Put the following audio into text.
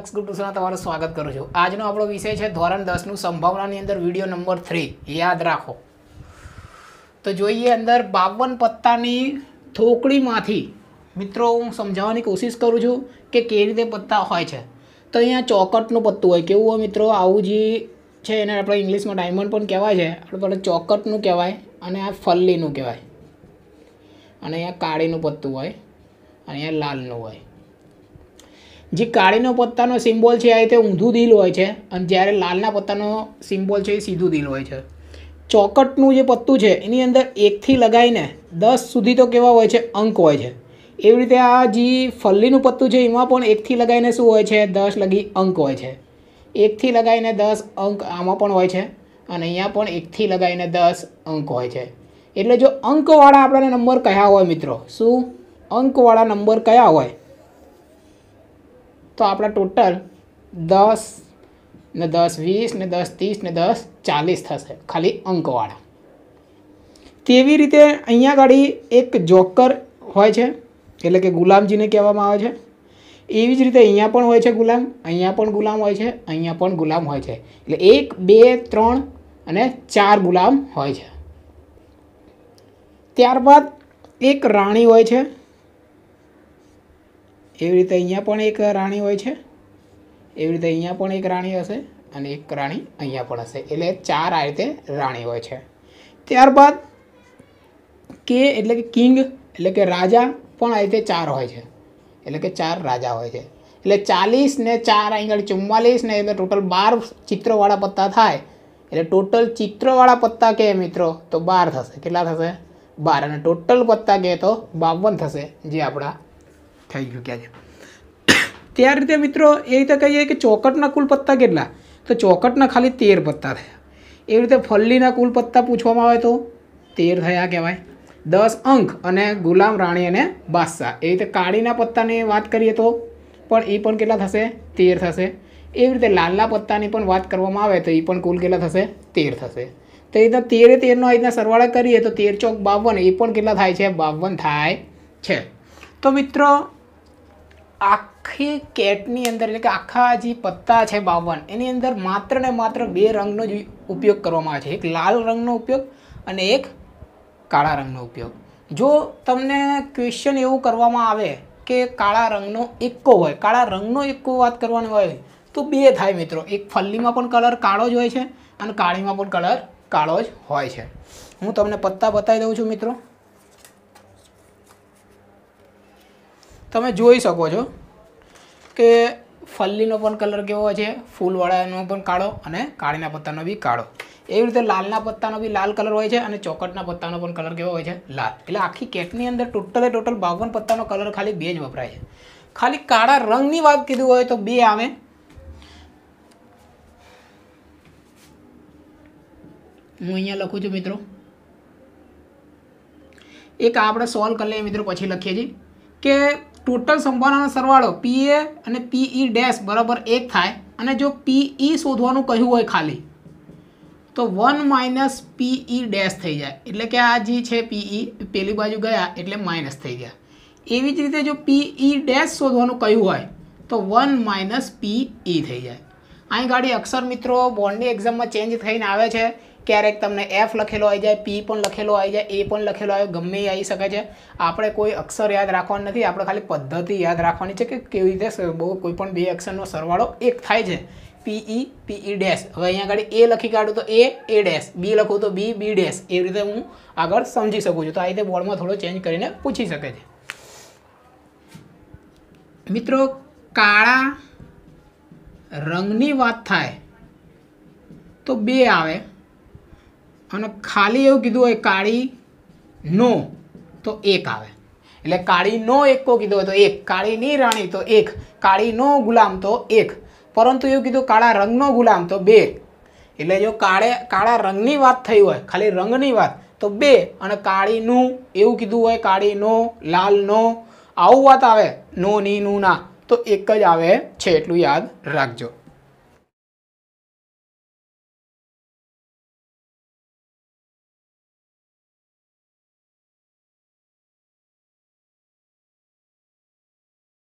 દક્ષ ગુટુસના તમારું સ્વાગત કરું છું આજનો આપણો વિષય છે ધોરણ દસનું સંભાવનાની અંદર વિડીયો નંબર થ્રી યાદ રાખો તો જોઈએ અંદર બાવન પત્તાની થોકડીમાંથી મિત્રો હું સમજાવવાની કોશિશ કરું છું કે કેવી રીતે પત્તા હોય છે તો અહીંયા ચોકટનું પત્તું હોય કેવું હોય મિત્રો આવું જે છે એને આપણે ઇંગ્લિશમાં ડાયમંડ પણ કહેવાય છે આપણે ચોકટનું કહેવાય અને આ ફલ્લીનું કહેવાય અને અહીંયા કાળીનું પત્તું હોય અને અહીંયા લાલનું હોય જે કાળીનો પત્તાનો સિમ્બોલ છે આ તે ઊંધું દિલ હોય છે અને જ્યારે લાલના પત્તાનો સિમ્બોલ છે એ સીધું દિલ હોય છે ચોકટનું જે પત્તું છે એની અંદર એકથી લગાવીને દસ સુધી તો કેવા હોય છે અંક હોય છે એવી રીતે આ જે ફલ્લીનું પત્તું છે એમાં પણ એકથી લગાવીને શું હોય છે દસ લગી અંક હોય છે એકથી લગાવીને દસ અંક આમાં પણ હોય છે અને અહીંયા પણ એકથી લગાવીને દસ અંક હોય છે એટલે જો અંકવાળા આપણને નંબર કયા હોય મિત્રો શું અંકવાળા નંબર કયા હોય તો આપણા ટોટલ દસ ને દસ વીસ ને દસ ત્રીસ ને દસ ચાલીસ થશે ખાલી અંકવાળા તેવી રીતે અહીંયા ગાડી એક જોકર હોય છે એટલે કે ગુલામજીને કહેવામાં આવે છે એવી જ રીતે અહીંયા પણ હોય છે ગુલામ અહીંયા પણ ગુલામ હોય છે અહીંયા પણ ગુલામ હોય છે એટલે એક બે ત્રણ અને ચાર ગુલામ હોય છે ત્યારબાદ એક રાણી હોય છે એવી રીતે અહીંયા પણ એક રાણી હોય છે એવી રીતે અહીંયા પણ એક રાણી હશે અને એક રાણી અહીંયા પણ હશે એટલે ચાર આ રીતે રાણી હોય છે ત્યારબાદ કે એટલે કે કિંગ એટલે કે રાજા પણ આ રીતે ચાર હોય છે એટલે કે ચાર રાજા હોય છે એટલે ચાલીસ ને ચાર આગળ ચુમ્માલીસ ને એટલે ટોટલ બાર ચિત્રવાળા પત્તા થાય એટલે ટોટલ ચિત્રવાળા પત્તા કહે મિત્રો તો બાર થશે કેટલા થશે બાર અને ટોટલ પત્તા કહે તો બાવન થશે જે આપણા થઈ ચૂક્યા છે ત્યાર રીતે મિત્રો એ રીતે કહીએ કે ચોકટના કુલ પત્તા કેટલા તો ચોકટના ખાલી તેર પત્તા થયા એવી રીતે ફલ્લીના કુલ પત્તા પૂછવામાં આવે તો તેર થયા કહેવાય દસ અંક અને ગુલામ રાણી અને બાદશાહ એવી રીતે કાળીના પત્તાની વાત કરીએ તો પણ એ પણ કેટલા થશે તેર થશે એવી રીતે લાલના પત્તાની પણ વાત કરવામાં આવે તો એ પણ કુલ કેટલા થશે તેર થશે તો એ રીતના તેરે તેરનો આ રીતના સરવાળા કરીએ તો તેર ચોક બાવન એ પણ કેટલા થાય છે બાવન થાય છે તો મિત્રો આખી કેટની અંદર એટલે કે આખા જે પત્તા છે બાવન એની અંદર માત્ર ને માત્ર બે રંગનો જ ઉપયોગ કરવામાં આવે છે એક લાલ રંગનો ઉપયોગ અને એક કાળા રંગનો ઉપયોગ જો તમને ક્વેશ્ચન એવું કરવામાં આવે કે કાળા રંગનો એકો હોય કાળા રંગનો એક્કો વાત કરવાની હોય તો બે થાય મિત્રો એક ફલ્લીમાં પણ કલર કાળો જ હોય છે અને કાળીમાં પણ કલર કાળો જ હોય છે હું તમને પત્તા બતાવી દઉં છું મિત્રો તમે જોઈ શકો છો કે ફલ્લીનો પણ કલર કેવો છે ફૂલવાળાનો પણ કાળો અને કાળીના પત્તાનો બી કાળો એવી રીતે લાલના પત્તાનો બી લાલ કલર હોય છે અને ચોકટના પત્તાનો પણ કલર કેવો હોય છે લાલ એટલે આખી કેટની અંદર ટોટલે ટોટલ બાવન પત્તાનો કલર ખાલી બે જ વપરાય છે ખાલી કાળા રંગની વાત કીધું હોય તો બે આવે હું અહીંયા લખું છું મિત્રો એક આપણે સોલ્વ કરી લઈએ મિત્રો પછી લખીએ છીએ કે ટોટલ સંભાવનાનો સરવાળો પીએ અને પીઈ ડેશ બરાબર એક થાય અને જો પીઈ શોધવાનું કહ્યું હોય ખાલી તો વન માઇનસ પીઈ ડેશ થઈ જાય એટલે કે આ જે છે પીઈ પેલી બાજુ ગયા એટલે માઇનસ થઈ ગયા એવી જ રીતે જો પીઈ ડેશ શોધવાનું કહ્યું હોય તો વન માઇનસ પીઈ થઈ જાય અહીં ગાડી અક્ષર મિત્રો બોર્ડની એક્ઝામમાં ચેન્જ થઈને આવે છે ક્યારેક તમને એફ લખેલો આવી જાય પી પણ લખેલો આવી જાય એ પણ લખેલો આવ્યો ગમે એ આવી શકે છે આપણે કોઈ અક્ષર યાદ રાખવાનું નથી આપણે ખાલી પદ્ધતિ યાદ રાખવાની છે કે કેવી રીતે બહુ કોઈ પણ બે અક્ષરનો સરવાળો એક થાય છે પીઈ પીઈ ડેશ હવે અહીંયા આગળ એ લખી કાઢું તો એ એ ડેશ બી લખું તો બી બી ડેશ એવી રીતે હું આગળ સમજી શકું છું તો આ રીતે બોર્ડમાં થોડો ચેન્જ કરીને પૂછી શકે છે મિત્રો કાળા રંગની વાત થાય તો બે આવે અને ખાલી એવું કીધું હોય કાળી નો તો એક આવે એટલે કાળી નો એકો કીધો હોય તો એક કાળીની રાણી તો એક કાળીનો ગુલામ તો એક પરંતુ એવું કીધું કાળા રંગનો ગુલામ તો બે એટલે જો કાળે કાળા રંગની વાત થઈ હોય ખાલી રંગની વાત તો બે અને કાળીનું એવું કીધું હોય કાળીનો લાલનો આવું વાત આવે નો ની નું ના તો એક જ આવે છે એટલું યાદ રાખજો